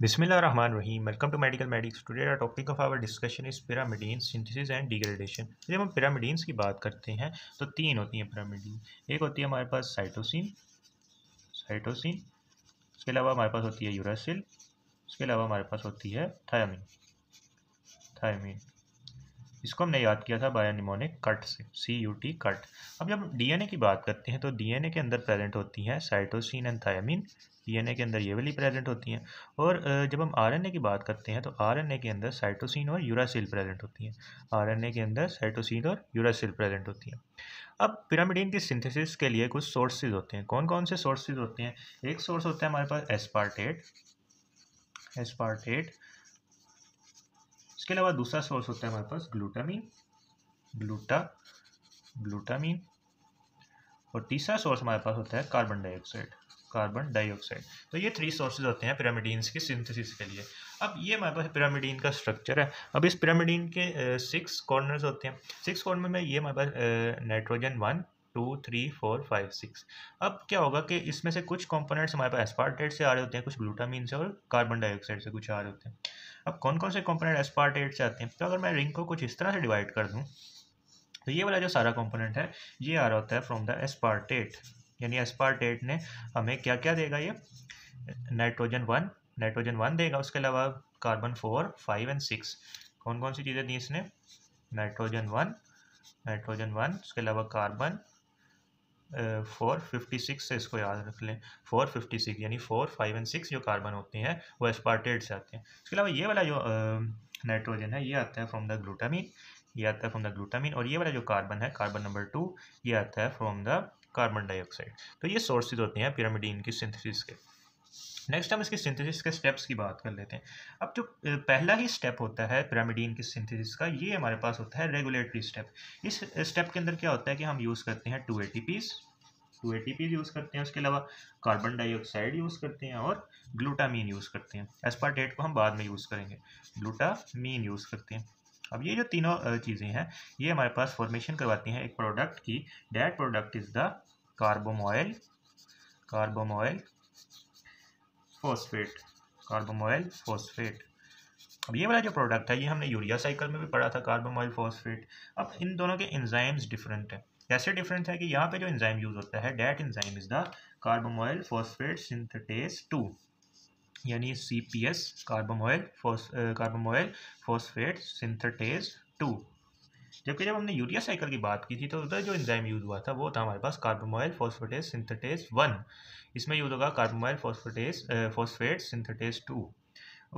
बिस्मिल्लाम welcome to medical medics today का topic of our discussion is pyrimidine synthesis and degradation जब हम पिरामिडीन्स की बात करते हैं तो तीन होती हैं पिरामिडीन एक होती है हमारे पास साइटोसिन साइटोसिन इसके अलावा हमारे पास होती है यूरासिल इसके अलावा हमारे पास होती है थायमिन थायमिन इसको हमने याद किया था बायोनिमोनिक कट से सी यू टी कट अब जब डीएनए की बात करते हैं तो डीएनए के अंदर प्रेजेंट होती हैं साइटोसिन एंड थायमिन डीएनए के अंदर ये वाली प्रेजेंट होती हैं और जब हम आरएनए की बात करते हैं तो आरएनए के अंदर साइटोसिन और यूरासिल प्रेजेंट होती हैं आरएनए के अंदर साइटोसिन और यूरासिल प्रेजेंट होती हैं अब पिरामिडीन की सिंथेसिस के लिए कुछ सोर्सेज होते हैं कौन कौन से सोर्सेज होते हैं एक सोर्स होता है हमारे पास एस्पार्टेट एस्पार्टेट इसके अलावा दूसरा सोर्स होता है हमारे पास ग्लूटामीन ग्लूटा ग्लूटामिन और तीसरा सोर्स हमारे पास होता है कार्बन डाइऑक्साइड कार्बन डाइऑक्साइड तो ये थ्री सोर्सेज होते हैं पिरामिडीन्स की सिंथेसिस के लिए अब ये हमारे पास पिरामिडीन का स्ट्रक्चर है अब इस पिरामिडीन के सिक्स कॉर्नर्स होते हैं सिक्स कॉर्नर में ये हमारे पास nitrogen one two three four five six अब क्या होगा कि इसमें से कुछ कंपोनेंट्स हमारे पास एस्पार्टेट से आ रहे होते हैं कुछ ग्लूटामीन से और कार्बन डाइऑक्साइड से कुछ आ रहे होते हैं अब कौन कौन से कंपोनेंट एस्पार्टेट से आते हैं तो अगर मैं रिंग को कुछ इस तरह से डिवाइड कर दूँ तो ये वाला जो सारा कंपोनेंट है ये आ रहा होता है फ्रॉम द एस्पार्टेट यानी एस्पार्टेट ने हमें क्या क्या देगा ये नाइट्रोजन वन नाइट्रोजन वन देगा उसके अलावा carbon four five and six कौन कौन सी चीज़ें दी इसने नाइट्रोजन वन नाइट्रोजन वन उसके अलावा कार्बन फोर फिफ्टी सिक्स से इसको याद रख लें फोर फिफ्टी सिक्स यानी फोर फाइव एंड सिक्स जो कार्बन होते हैं वो एस्पार्टेट से आते हैं इसके अलावा ये वाला जो नाइट्रोजन है ये आता है फ्रॉम द ग्लूटामिन ये आता है फ्रॉम द ग्लूटामिन और ये वाला जो कार्बन है कार्बन नंबर टू ये आता है फ्रॉम द कार्बन डाइऑक्साइड तो ये सोर्सेज होते हैं पिरामिडीन की सिंथेसिस के नेक्स्ट हम इसकी सिंथेसिस के स्टेप्स की बात कर लेते हैं अब जो पहला ही स्टेप होता है पिरामिडीन की सिंथेसिस का ये हमारे पास होता है रेगुलेटरी स्टेप इस स्टेप के अंदर क्या होता है कि हम यूज़ करते हैं two A two A use करते हैं उसके अलावा कार्बन डाइऑक्साइड यूज़ करते हैं और ग्लूटामीन यूज़ करते हैं एस्पार्टेट को हम बाद में यूज़ करेंगे ग्लूटामीन यूज़ करते हैं अब ये जो तीनों चीज़ें हैं ये हमारे पास फॉर्मेशन करवाती हैं एक प्रोडक्ट की that product is the carbamoyl carbamoyl phosphate carbamoyl phosphate अब ये वाला जो प्रोडक्ट है ये हमने यूरिया साइकिल में भी पढ़ा था कार्बोमोइल फोस्फेट अब इन दोनों के इंजाइम्स डिफरेंट हैं कैसे डिफरेंट है कि यहाँ पे जो इंजाइम यूज होता है that enzyme is the carbamoyl phosphate synthetase two यानी C P S carbamoyl carbamoyl phosphate synthetase two जबकि जब हमने यूरिया साइकिल की बात की थी तो उधर जो इंजाइम यूज़ हुआ था वो था हमारे पास कार्बोमोइल फॉस्फोटेज सिंथेटेज वन इसमें यूज़ होगा carbamoyl phosphatase phosphate synthetase two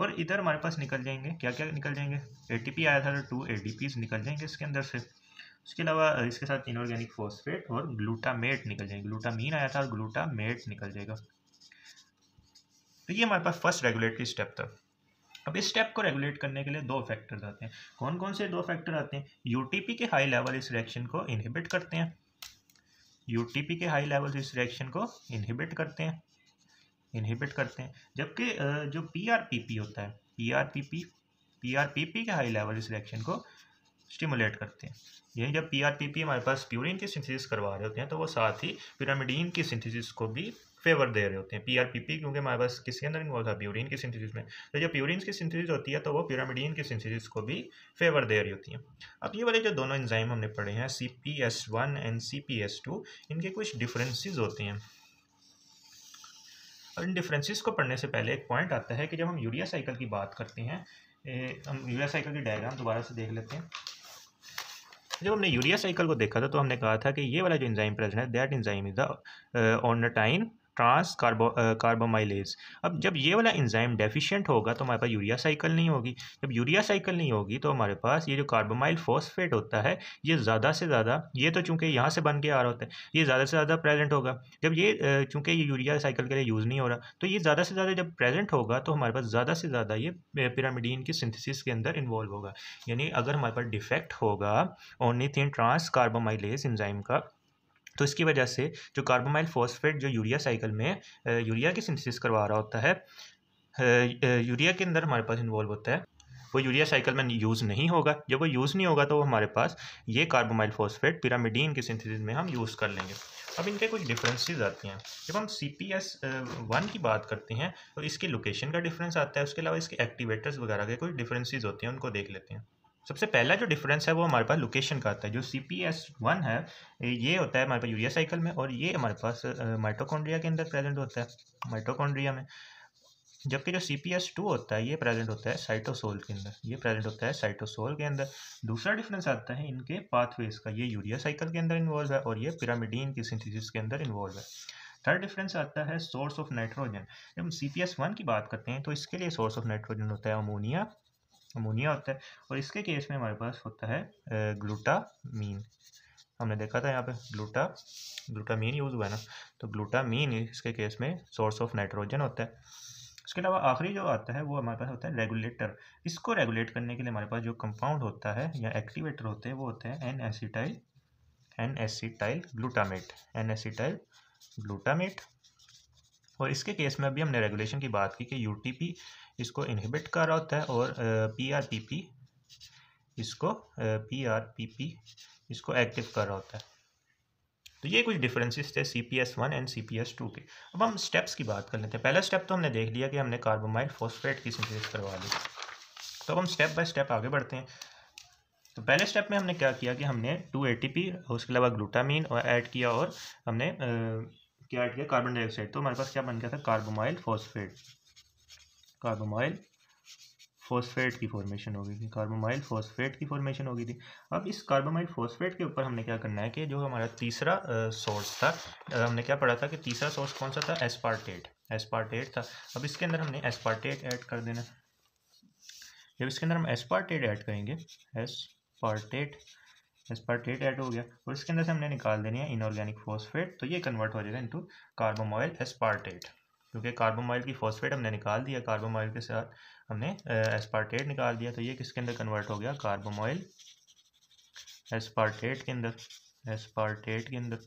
और इधर हमारे पास निकल जाएंगे क्या क्या निकल जाएंगे ए आया था टू तो ए निकल जाएंगे इसके अंदर से उसके अलावा इसके साथ इनऑर्गेनिक फॉस्फेट और ग्लूटामेट निकल जाएंगे ग्लूटामीन आया था और ग्लूटामेट निकल जाएगा तो ये हमारे पास फर्स्ट रेगुलेटरी स्टेप था अब इस स्टेप को रेगुलेट करने के लिए दो फैक्टर्स आते हैं कौन कौन से दो फैक्टर आते हैं यूटीपी के हाई लेवल इस रिएक्शन को इनहिबिट करते हैं यूटीपी के हाई लेवल इस रिएक्शन को इनहिबिट करते हैं इनहिबिट करते हैं जबकि जो पीआरपीपी होता है पीआरपीपी पीआरपीपी के हाई लेवल इस रिएक्शन को स्टिमुलेट करते हैं यही जब पीआरपीपी हमारे पास प्यूरिन की सिंथेसिस करवा रहे होते हैं तो वो साथ ही पिरामिडीन की सिंथेसिस को भी फेवर दे रहे होते हैं पी आर पी पी क्योंकि हमारे पास किसके अंदर इन्वॉल्व था प्यूरिन की सिंथेसिस में तो जब प्यूरिन की सिंथेसिस होती है तो वो प्यूरामिडीन की सिंथेसिस को भी फेवर दे रही होती है अब ये वाले जो दोनों एंजाइम हमने पढ़े हैं C P S one and C P S two इनके कुछ डिफरेंसेस होते हैं और इन डिफरेंसेस को पढ़ने से पहले एक पॉइंट आता है कि जब हम यूरिया साइकिल की बात करते हैं ए, हम यूरिया साइकिल की डायग्राम दोबारा से देख लेते हैं जब हमने यूरिया साइकिल को देखा था तो हमने कहा था कि ये वाला जो इंजाइम प्रेजेंट है that enzyme is the ornithine trans carbo carbamylase अब जब ये वाला इंजाइम डेफिशिएंट होगा तो हमारे पास यूरिया साइकिल नहीं होगी जब यूरिया साइकिल नहीं होगी तो हमारे पास ये जो कार्बोमाइल फॉस्फेट होता है ये ज़्यादा से ज़्यादा ये तो चूंकि यहाँ से बन के आ रहा होता है ये ज़्यादा से ज़्यादा प्रेजेंट होगा जब ये चूँकि ये यूरिया साइकिल के लिए यूज़ नहीं हो रहा तो ये ज़्यादा से ज़्यादा जब प्रेजेंट होगा तो हमारे पास ज़्यादा से ज़्यादा ये पिरामिडीन की सिंथिसिस के अंदर इन्वॉल्व होगा यानी अगर हमारे पास डिफेक्ट होगा only thing trans carbamylase enzyme का तो इसकी वजह से जो कार्बोमाइल फॉस्फेट जो यूरिया साइकिल में यूरिया की सिंथेसिस करवा रहा होता है यूरिया के अंदर हमारे पास इन्वॉल्व होता है वो यूरिया साइकिल में यूज़ नहीं होगा जब वो यूज़ नहीं होगा तो वो हमारे पास ये कार्बोमाइल फॉस्फेट पिरामिडीन की सिंथेसिस में हम यूज़ कर लेंगे अब इनके कुछ डिफरेंसेस आती हैं जब हम सी पी एस वन की बात करते हैं तो इसकी लोकेशन का डिफरेंस आता है उसके अलावा इसके एक्टिवेटर्स वगैरह के कुछ डिफरेंसेस होते हैं उनको देख लेते हैं सबसे पहला जो डिफरेंस है वो हमारे पास लोकेशन का आता है जो सी पी एस वन है ये होता है हमारे पास यूरिया साइकिल में और ये हमारे पास माइटोकॉन्ड्रिया के अंदर प्रेजेंट होता है माइटोकॉन्ड्रिया में जबकि जो सी पी एस टू होता है ये प्रेजेंट होता है साइटोसोल के अंदर ये प्रेजेंट होता है साइटोसोल के अंदर दूसरा डिफरेंस आता है इनके पाथवेज का ये यूरिया साइकिल के अंदर इन्वॉल्व है और ये पिरामिडीन की सिंथिस के अंदर इन्वॉल्व है थर्ड डिफरेंस आता है सोर्स ऑफ नाइट्रोजन जब हम सी पी एस वन की बात करते हैं तो इसके लिए सोर्स ऑफ नाइट्रोजन होता है अमोनिया अमोनिया होता है और इसके केस में हमारे पास होता है ग्लूटामीन हमने देखा था यहाँ पे ग्लूटा ग्लूटामीन यूज़ हुआ है ना तो ग्लूटामीन इसके केस में सोर्स ऑफ नाइट्रोजन होता है इसके अलावा आखिरी जो आता है वो हमारे पास होता है रेगुलेटर इसको रेगुलेट करने के लिए हमारे पास जो कंपाउंड होता है या एक्टिवेटर होते हैं वो होते हैं N acetyl N acetyl glutamate N acetyl glutamate और इसके केस में अभी हमने रेगुलेशन की बात की कि यू इसको इनहिबिट कर रहा होता है और पी आर पी पी इसको पी आर पी पी इसको एक्टिव कर रहा होता है तो ये कुछ डिफरेंसेस थे C P S one and C P S two के अब हम स्टेप्स की बात कर लेते हैं पहला स्टेप तो हमने देख लिया कि हमने कार्बोमाइल फॉस्फेट की सिंथेसिस करवा ली तो अब हम स्टेप बाय स्टेप आगे बढ़ते हैं तो पहले स्टेप में हमने क्या किया कि हमने टू ए टी उसके अलावा ग्लूटामीन और ऐड किया और हमने आ, क्या ऐड किया कार्बन डाइऑक्साइड तो हमारे पास क्या बन गया था कार्बोमाइल फॉस्फेट कार्बोमाइल फॉस्फेट की फॉर्मेशन हो गई थी कार्बोमाइल फॉस्फेट की फॉर्मेशन हो गई थी अब इस कार्बोमाइल फॉस्फेट के ऊपर हमने क्या करना है कि जो हमारा तीसरा सोर्स था हमने क्या पढ़ा था कि तीसरा सोर्स कौन सा था एस्पार्टेट एस्पार्टेट था अब इसके अंदर हमने एस्पार्टेट ऐड कर देना जब इसके अंदर हम एस्पार्टेट ऐड करेंगे एस्पार्टेट एस्पार्टेट ऐड हो गया और इसके अंदर से हमने निकाल देनी है इनऑर्गेनिक फॉस्फेट तो ये कन्वर्ट हो जाएगा इंटू कार्बोमोइल एस्पार्टेट क्योंकि कार्बोमाइल की फॉस्फेट हमने निकाल दिया कार्बोमाइल के साथ हमने एस्पार्टेट निकाल दिया तो ये किसके अंदर कन्वर्ट हो गया कार्बोमाइल एस्पार्टेट के अंदर एस्पार्टेट के अंदर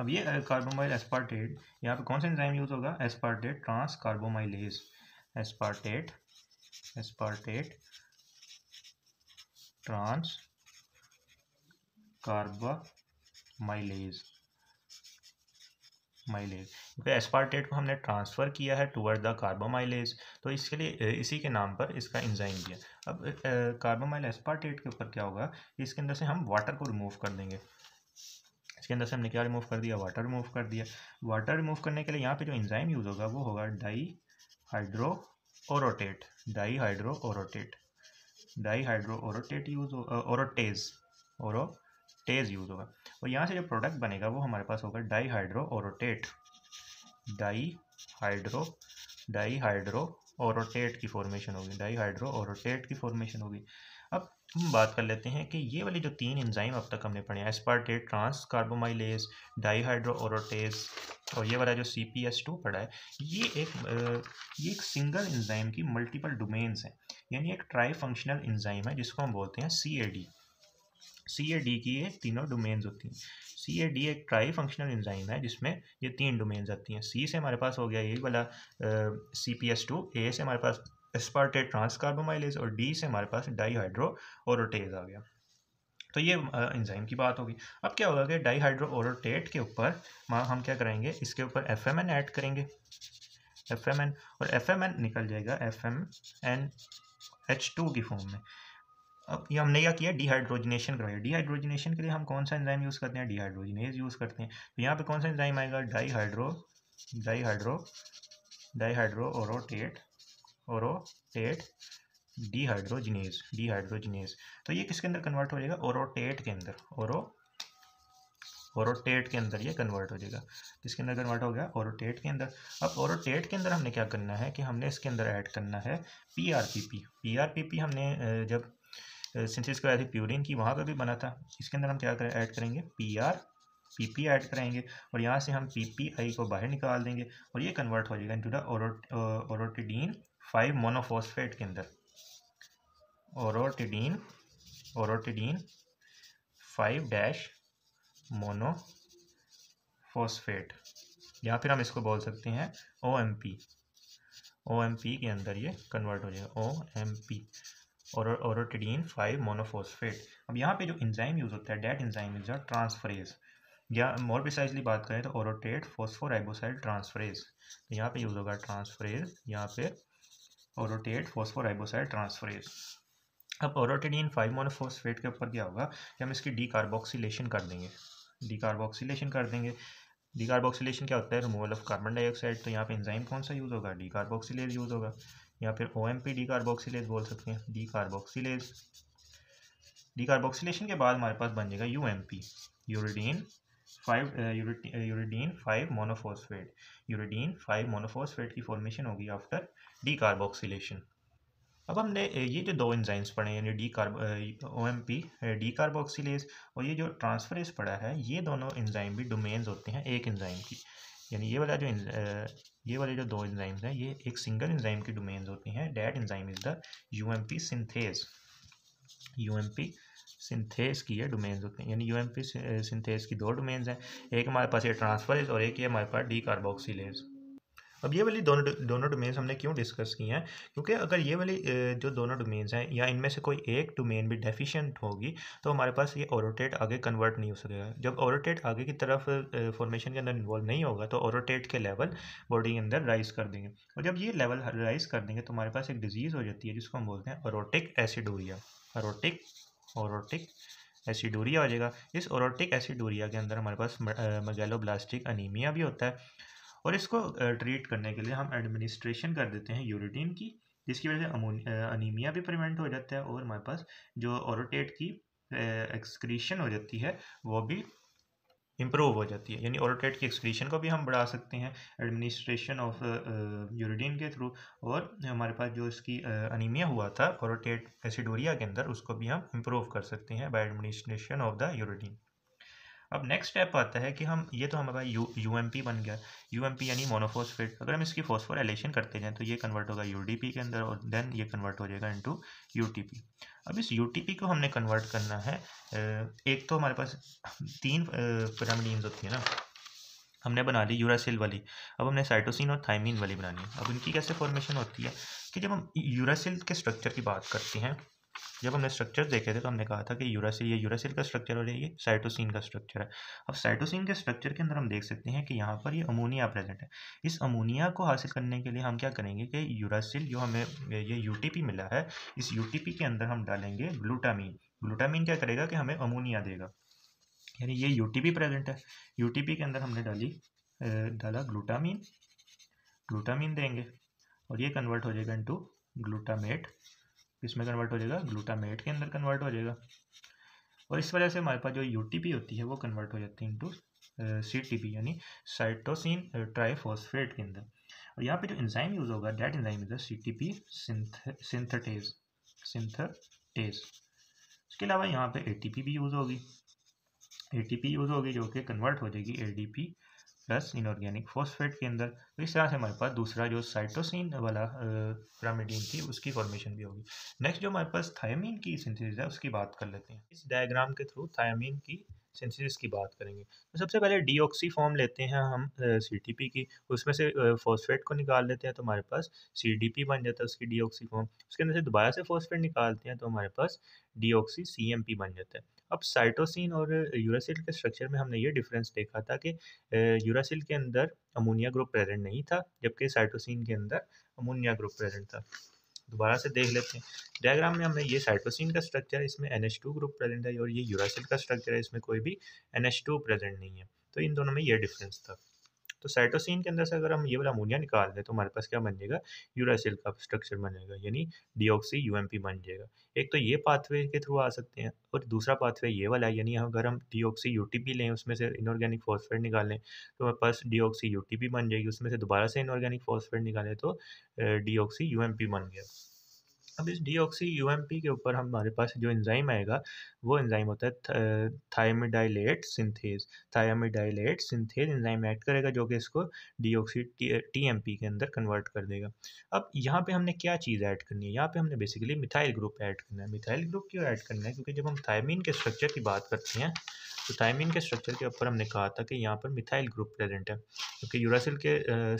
अब ये कार्बोमाइल एस्पार्टेट यहाँ पे कौन सा एंजाइम यूज़ होगा aspartate trans carbamylase aspartate aspartate trans carbamylase माइलेज क्योंकि एस्पार्टेट को हमने ट्रांसफ़र किया है टूवर्ड द कार्बोमाइलेज तो इसके लिए इसी के नाम पर इसका इंजाइम दिया अब कार्बोमाइल एस्पार्टेट के ऊपर क्या होगा इसके अंदर से हम वाटर को रिमूव कर देंगे इसके अंदर से हमने क्या रिमूव कर दिया वाटर रिमूव कर दिया वाटर रिमूव करने के लिए यहाँ पर जो इंजाइम यूज़ होगा वो होगा di hydro orotate di hydro orotate di hydro orotate use orotase orotase use होगा और यहाँ से जो प्रोडक्ट बनेगा वो हमारे पास होगा di hydro orotate di hydro di hydro orotate की फॉर्मेशन होगी डाई हाइड्रो ओरोटेट की फॉर्मेशन होगी अब हम बात कर लेते हैं कि ये वाली जो तीन इंजाइम अब तक हमने पढ़े हैं aspartate trans carbamylase dihydro orotase और ये वाला जो सी पी एस टू पड़ा है ये एक ये एक सिंगल इंजाइम की मल्टीपल डोमेन्स हैं यानी एक ट्राई फंक्शनल इंजाइम है जिसको हम बोलते हैं C A D C A D की ये तीनों डोमेन्स होती हैं सी ए डी एक ट्राई फंक्शनल इंजाइम है जिसमें ये तीन डोमेन्स आती हैं सी से हमारे पास हो गया ये वाला C P S two A से हमारे पास एस्पार्टेड ट्रांसकार्बोमाइलेज और डी से हमारे पास डाईहाइड्रो ओरोटेज आ गया तो ये इंजाइम की बात होगी अब क्या होगा कि डाईहाइड्रो ओरोटेट के ऊपर हम क्या करेंगे इसके ऊपर एफ एम एन ऐड करेंगे एफ एम एन और एफ एम एन निकल जाएगा F M N H two की फॉर्म में अब ये हमने क्या किया डिहाइड्रोजनेशन कराया डिहाइड्रोजनेशन के लिए हम कौन सा एंजाइम यूज़ करते हैं डिहाइड्रोजनेज यूज़ करते हैं तो यहाँ पे कौन सा एंजाइम आएगा dihydro dihydro dihydro orotate orotate dehydrogenase dehydrogenase तो ये किसके अंदर कन्वर्ट हो जाएगा ओरोटेट के अंदर ओरो ओरोटेट के अंदर ये कन्वर्ट हो जाएगा किसके अंदर कन्वर्ट हो गया ओरोटेट के अंदर अब ओरोटेट के अंदर हमने क्या करना है कि हमने इसके अंदर ऐड करना है P R P P P R P P हमने जब सिंथेसिस कराई थी प्यूरिन की वहाँ पर भी बना था इसके अंदर हम क्या करें ऐड करेंगे P R P P add कराएंगे और यहाँ से हम पी पी आई को बाहर निकाल देंगे और ये कन्वर्ट हो जाएगा into the orotidine five monophosphate के अंदर orotidine orotidine five dash monophosphate या फिर हम इसको बोल सकते हैं O M P O M P के अंदर ये कन्वर्ट हो जाएगा ओ एम पी और फाइव मोनोफोस्फेट अब यहाँ पे जो इंजाइम यूज़ होता है डेट इंजाइम इज ट्रांसफरेज या मोर प्रिसाइजली बात करें तो ओरोटेट फोस्फोराइबोसाइड ट्रांसफरेज तो यहाँ पे यूज़ होगा ट्रांसफरेज यहाँ पे ओरोटेट फोस्फोराइबोसाइड ट्रांसफरेज अब ओरोटेडीन फाइव मोनोफोस्फेट के ऊपर क्या होगा कि हम इसकी डीकार्बोक्सीलेशन कर देंगे डीकार्बोक्सीलेशन कर देंगे डीकार्बोक्सीलेशन क्या होता है रिमूवल ऑफ कार्बन डाइऑक्साइड तो यहाँ पे इंजाइम कौन सा यूज़ होगा डीकार्बोक्सीलेज यूज़ होगा या फिर O M P decarboxylase बोल सकते हैं डी कार्बोक्सीज डी कार्बोक्सीलेशन के बाद हमारे पास बन जाएगा U M P uridine five uridine five monophosphate uridine five monophosphate की फॉर्मेशन होगी आफ्टर डी कार्बोक्सीलेशन अब हमने ये जो दो इंजाइम्स पढ़े यानी decarb O M P decarboxylase और ये जो ट्रांसफरेज पड़ा है ये दोनों इंजाइम भी डोमेन्स होते हैं एक इंजाइम की यानी ये वाला जो ये वाले जो दो इंजाइम्स हैं ये एक सिंगल इंजाइम की डोमेन होती हैं that enzyme is the U M P synthase U M P synthase की ये डोमेन्स होती हैं यानी यू एम पी सिंथेस की दो डोमेन्स हैं एक हमारे पास ये ट्रांसफर और एक ये हमारे पास डी कार्बोक्सीज अब ये वाली दोनों दोनों डोमेन्स हमने क्यों डिस्कस की हैं क्योंकि अगर ये वाली जो दोनों डोमेन्स हैं या इनमें से कोई एक डोमेन भी डेफिशिएंट होगी तो हमारे पास ये ओरोटेट आगे कन्वर्ट नहीं हो सकेगा जब ओरोटेट आगे की तरफ फॉर्मेशन के अंदर इन्वॉल्व नहीं होगा तो ओरोटेट के लेवल बॉडी के अंदर राइज कर देंगे और जब ये लेवल राइज कर देंगे तो हमारे पास एक डिजीज़ हो जाती है जिसको हम बोलते हैं ओरोटिक एसिडोरिया ओरोटिक ओरोटिक एसिडोरिया हो जाएगा इस ओरोटिक एसिडोरिया के अंदर हमारे पास मगेलोब्लास्टिक अनीमिया भी होता है और इसको ट्रीट करने के लिए हम एडमिनिस्ट्रेशन कर देते हैं यूरिटीन की जिसकी वजह से अनीमिया भी प्रिवेंट हो जाता है और हमारे पास जो ऑरोटेट की एक्सक्रीशन हो जाती है वो भी इम्प्रूव हो जाती है यानी ऑरोटेट की एक्सक्रीशन को भी हम बढ़ा सकते हैं एडमिनिस्ट्रेशन ऑफ यूरिडीन के थ्रू और हमारे पास जो इसकी अनिमिया हुआ था ऑरोटेट एसिडोरिया के अंदर उसको भी हम इम्प्रूव कर सकते हैं by administration of the uridine अब नेक्स्ट स्टेप आता है कि हम ये तो हमारा यू यू एम पी बन गया यू एम पी यानी मोनोफोस्फेट अगर हम इसकी एलेशन करते जाएँ तो ये कन्वर्ट होगा यू डी पी के अंदर और देन ये कन्वर्ट हो जाएगा इंटू यू टी पी अब इस यू टी पी को हमने कन्वर्ट करना है एक तो हमारे पास तीन पिरामिडीन्स होती है ना हमने बना ली यूरासिल वाली अब हमने साइटोसिन और थाइमिन वाली बनानी है अब इनकी कैसे फॉर्मेशन होती है कि जब हम यूरासिल के स्ट्रक्चर की बात करते हैं जब हमने स्ट्रक्चर देखे थे तो हमने कहा था कि यूरासिल ये यूरासिल का स्ट्रक्चर और ये साइटोसिन का स्ट्रक्चर है अब साइटोसिन के स्ट्रक्चर के अंदर हम देख सकते हैं कि यहाँ पर ये अमोनिया प्रेजेंट है इस अमोनिया को हासिल करने के लिए हम क्या करेंगे कि यूरासिल जो हमें ये यूटीपी मिला है इस यूटीपी के अंदर हम डालेंगे ग्लूटामीन ग्लूटामीन क्या करेगा कि हमें अमोनिया देगा यानी ये यूटीपी प्रेजेंट है यूटीपी के अंदर हमने डाली डाला ग्लूटामीन ग्लूटामीन देंगे और ये कन्वर्ट हो जाएगा इंटू ग्लूटामेट किस में कन्वर्ट हो जाएगा ग्लूटामेट के अंदर कन्वर्ट हो जाएगा और इस वजह से हमारे पास जो यूटीपी होती है वो कन्वर्ट हो जाती है इंटू सी टी पी यानी साइटोसिन ट्राईफॉस्फेट के अंदर और यहाँ पे जो इंजाइम यूज़ होगा that enzyme is C T P synthetase synthetase इसके अलावा यहाँ पे ए टी पी भी यूज़ होगी ए टी पी यूज़ होगी जो कि कन्वर्ट हो जाएगी A D P plus inorganic phosphate के अंदर तो इस तरह से हमारे पास दूसरा जो साइटोसिन वाला प्रामिडीन थी उसकी फॉर्मेशन भी होगी नेक्स्ट जो हमारे पास थायमिन की सिंथेसिस है उसकी बात कर लेते हैं इस डायग्राम के थ्रू थायमिन की सिंथेसिस की बात करेंगे तो सबसे पहले डीऑक्सी फॉर्म लेते हैं हम सी टी पी की उसमें से फॉस्फेट को निकाल लेते हैं तो हमारे पास सी डी पी बन जाता है उसकी डीऑक्सी फॉर्म उसके अंदर से दोबारा से फॉस्फेट निकालते हैं तो हमारे पास डीऑक्सी सी एम पी बन जाता है अब साइटोसिन और यूरासिल के स्ट्रक्चर में हमने ये डिफरेंस देखा था कि यूरासिल के अंदर अमोनिया ग्रुप प्रेजेंट नहीं था जबकि साइटोसिन के अंदर अमोनिया ग्रुप प्रेजेंट था दोबारा से देख लेते हैं डायग्राम में हमें ये साइटोसिन का स्ट्रक्चर है इसमें एन ग्रुप प्रेजेंट है और ये यूरासिल का स्ट्रक्चर है इसमें कोई भी एन प्रेजेंट नहीं है तो इन दोनों में ये डिफरेंस था तो साइटोसिन के अंदर से अगर हम ये वाला अमोनिया निकाल दें तो हमारे पास क्या बन जाएगा यूरासिल का स्ट्रक्चर बन जाएगा यानी डीऑक्सी यू बन जाएगा एक तो ये पाथवे के थ्रू आ सकते हैं और दूसरा पाथवे ये वाला यानी अगर हम डीऑक्सी यू लें उसमें से इनऑर्गेनिक फॉस्फेट निकालें तो हमारे पास डीऑक्सी यू बन जाएगी उसमें से दोबारा से इनऑर्गेनिक फॉस्फेट निकालें तो डीऑक्सी यू बन गया अब इस डीऑक्सी यू के ऊपर हमारे पास जो एंजाइम आएगा वो एंजाइम होता है thymidylate synthase thymidylate synthase enzyme add करेगा जो कि इसको डीऑक्सी टीएमपी के अंदर कन्वर्ट कर देगा अब यहाँ पे हमने क्या चीज़ ऐड करनी है यहाँ पे हमने बेसिकली मिथाइल ग्रुप ऐड करना है मिथाइल ग्रुप क्यों ऐड करना है क्योंकि जब हम थायमिन के स्ट्रक्चर की बात करते हैं तो थायमीन के स्ट्रक्चर के ऊपर हमने कहा था कि यहाँ पर मिथाइल ग्रुप प्रेजेंट है क्योंकि यूरासिल के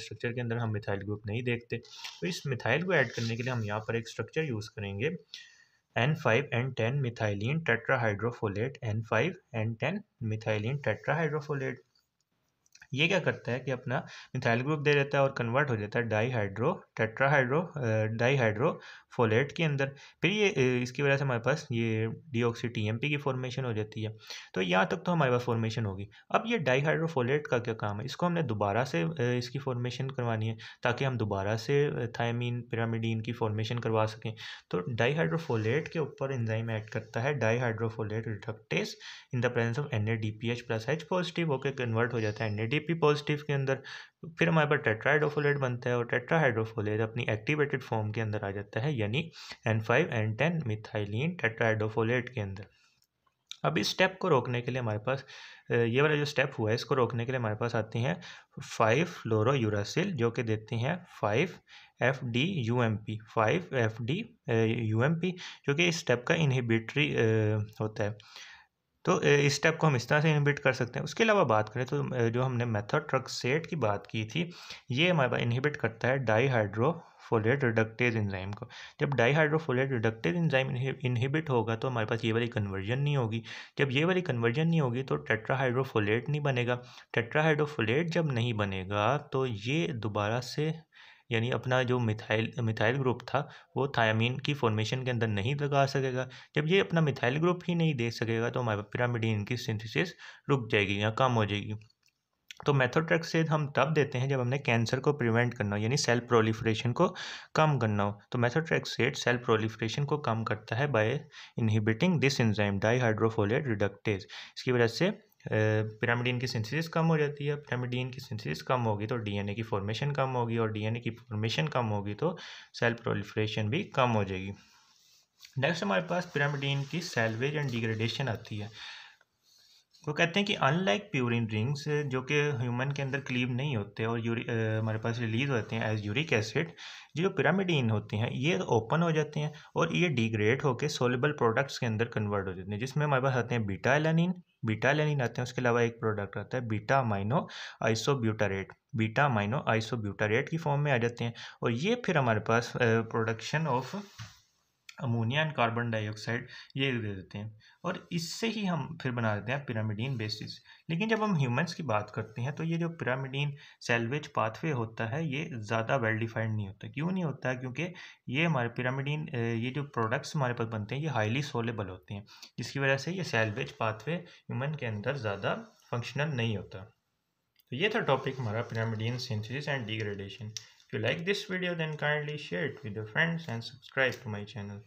स्ट्रक्चर के अंदर हम मिथाइल ग्रुप नहीं देखते तो इस मिथाइल को ऐड करने के लिए हम यहाँ पर एक स्ट्रक्चर यूज़ करेंगे N five N ten methylene tetrahydrofolate N five N ten methylene tetrahydrofolate ये क्या करता है कि अपना मिथाइल ग्रुप दे देता है और कन्वर्ट हो जाता है डाईहाइड्रो टेट्राहाइड्रो फोलेट के अंदर फिर ये इसकी वजह से हमारे पास ये डीऑक्सी टीएमपी की फॉर्मेशन हो जाती है तो यहाँ तक तो हमारे पास फॉर्मेशन होगी अब ये फोलेट का क्या काम है इसको हमने दोबारा से इसकी फॉर्मेशन करवानी है ताकि हम दोबारा से थायमिन पिरामिडीन की फॉर्मेशन करवा सकें तो डाईहाइड्रोफोलेट के ऊपर इंजाइम ऐड करता है dihydrofolate reductase in the presence of N A D P H plus H positive होकर कन्वर्ट हो जाता है N A D P positive के अंदर फिर हमारे पास टेट्राहाइड्रोफोलेट बनता है और टेट्राहाइड्रोफोलेट अपनी एक्टिवेटेड फॉर्म के अंदर आ जाता है यानी N five N ten methylene tetrahydrofolate के अंदर अब इस स्टेप को रोकने के लिए हमारे पास ये वाला जो स्टेप हुआ है इसको रोकने के लिए हमारे पास आती हैं फाइव फ्लोरो यूरासिल जो कि देती हैं five F D U M P five F D U M P जो कि इस स्टेप का इनहिबिटरी होता है तो इस स्टेप को हम इस तरह से इनहिबिट कर सकते हैं उसके अलावा बात करें तो जो हमने मेथड सेट की बात की थी ये हमारे पास इनहिबिट करता है डाईहाइड्रोफोलेट फोलेट रिडक्टेज इंजाइम को जब डाईहाइड्रोफोलेट रिडक्टेज इंजाइम इनहिबिट होगा तो हमारे पास ये वाली कन्वर्जन नहीं होगी जब ये वाली कन्वर्जन नहीं होगी तो टेट्राहाइड्रोफोलेट नहीं बनेगा टेट्राहाइड्रोफोलेट जब नहीं बनेगा तो ये दोबारा से यानी अपना जो मिथाइल मिथाइल ग्रुप था वो थायामीन की फॉर्मेशन के अंदर नहीं लगा सकेगा जब ये अपना मिथाइल ग्रुप ही नहीं दे सकेगा तो माइपिरामिडीन की सिंथिस रुक जाएगी या कम हो जाएगी तो मेथोट्रेक्स हम तब देते हैं जब हमने कैंसर को प्रिवेंट करना हो यानी सेल प्रोलिफ्रेशन को कम करना हो तो मैथोट्रेक्सेड सेल प्रोलिफ्रेशन को कम करता है by inhibiting this enzyme dihydrofolate reductase इसकी वजह से पिरामिडीन की सिंथेसिस कम हो जाती है पिरामिडीन की सिंथेसिस कम होगी तो डीएनए की फॉर्मेशन कम होगी और डीएनए की फॉर्मेशन कम होगी तो सेल प्रोलिफ्रेशन भी कम हो जाएगी नेक्स्ट हमारे पास पिरामिडीन की सेलवेज एंड डिग्रेडेशन आती है वो कहते हैं कि अनलाइक प्यूरिन रिंग्स जो कि ह्यूमन के अंदर क्लीव नहीं होते और यूरी हमारे पास रिलीज होते हैं एज यूरिक एसिड जो पिरामिडीन होते हैं ये ओपन हो जाते हैं और ये डिग्रेड होकर सोलेबल प्रोडक्ट्स के अंदर कन्वर्ट हो जाते हैं जिसमें हमारे पास आते हैं बीटा एलानिन बीटा लेनिन आते हैं उसके अलावा एक प्रोडक्ट आता है बीटा माइनो आइसोब्यूटारेट बीटा माइनो आइसोब्यूटारेट की फॉर्म में आ जाते हैं और ये फिर हमारे पास production of ammonia and carbon dioxide ये दे देते हैं और इससे ही हम फिर बना देते हैं पिरामिडीन बेसिस लेकिन जब हम ह्यूमंस की बात करते हैं तो ये जो पिरामिडीन सेलवेज पाथवे होता है ये ज़्यादा वेल डिफाइंड नहीं होता क्यों नहीं होता है क्योंकि ये हमारे पिरामिडीन ये जो प्रोडक्ट्स हमारे पास बनते हैं ये हाईली सोलेबल होते हैं जिसकी वजह से ये सेलवेज पाथवे ह्यूमन के अंदर ज़्यादा फंक्शनल नहीं होता तो ये था टॉपिक हमारा pyrimidine synthesis and degradation If you like this video then kindly share it with your friends and subscribe to my channel.